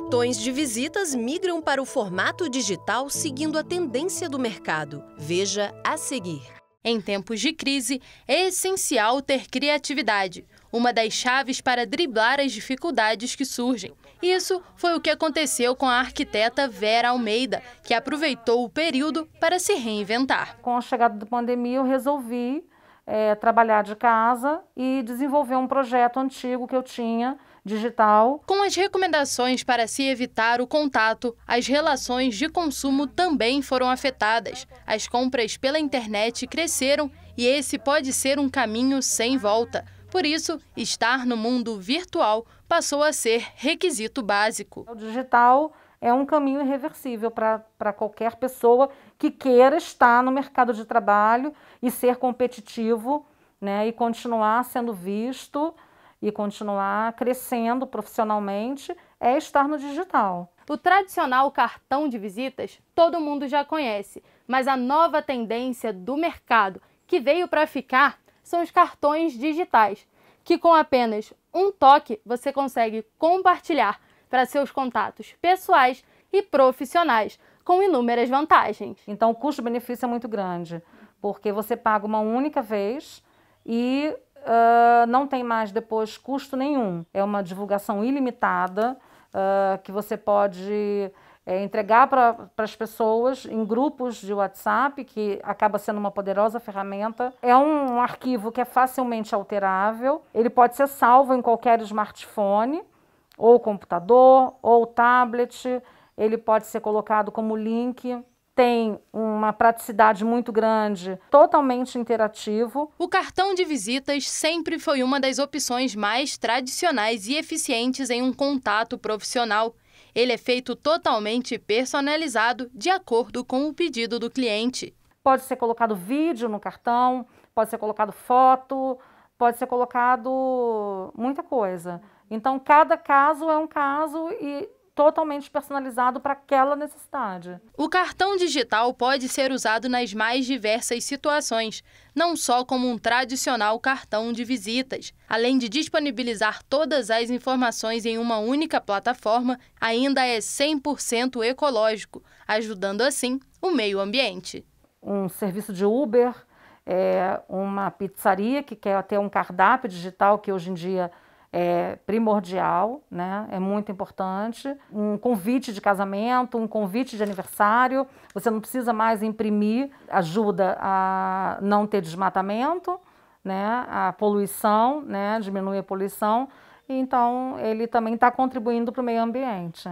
Cartões de visitas migram para o formato digital seguindo a tendência do mercado. Veja a seguir. Em tempos de crise, é essencial ter criatividade, uma das chaves para driblar as dificuldades que surgem. Isso foi o que aconteceu com a arquiteta Vera Almeida, que aproveitou o período para se reinventar. Com a chegada da pandemia, eu resolvi é, trabalhar de casa e desenvolver um projeto antigo que eu tinha digital. Com as recomendações para se evitar o contato, as relações de consumo também foram afetadas. As compras pela internet cresceram e esse pode ser um caminho sem volta. Por isso, estar no mundo virtual passou a ser requisito básico. O digital é um caminho irreversível para qualquer pessoa que queira estar no mercado de trabalho e ser competitivo né, e continuar sendo visto e continuar crescendo profissionalmente é estar no digital. O tradicional cartão de visitas todo mundo já conhece, mas a nova tendência do mercado que veio para ficar são os cartões digitais, que com apenas um toque você consegue compartilhar para seus contatos pessoais e profissionais, com inúmeras vantagens. Então o custo-benefício é muito grande, porque você paga uma única vez e uh, não tem mais depois custo nenhum. É uma divulgação ilimitada uh, que você pode é, entregar para as pessoas em grupos de WhatsApp, que acaba sendo uma poderosa ferramenta. É um, um arquivo que é facilmente alterável, ele pode ser salvo em qualquer smartphone, ou computador, ou tablet, ele pode ser colocado como link tem uma praticidade muito grande, totalmente interativo. O cartão de visitas sempre foi uma das opções mais tradicionais e eficientes em um contato profissional. Ele é feito totalmente personalizado de acordo com o pedido do cliente. Pode ser colocado vídeo no cartão, pode ser colocado foto, pode ser colocado muita coisa. Então, cada caso é um caso e totalmente personalizado para aquela necessidade. O cartão digital pode ser usado nas mais diversas situações, não só como um tradicional cartão de visitas. Além de disponibilizar todas as informações em uma única plataforma, ainda é 100% ecológico, ajudando assim o meio ambiente. Um serviço de Uber, é uma pizzaria que quer ter um cardápio digital que hoje em dia é primordial, né? é muito importante. Um convite de casamento, um convite de aniversário, você não precisa mais imprimir, ajuda a não ter desmatamento, né? a poluição, né? diminui a poluição, então ele também está contribuindo para o meio ambiente.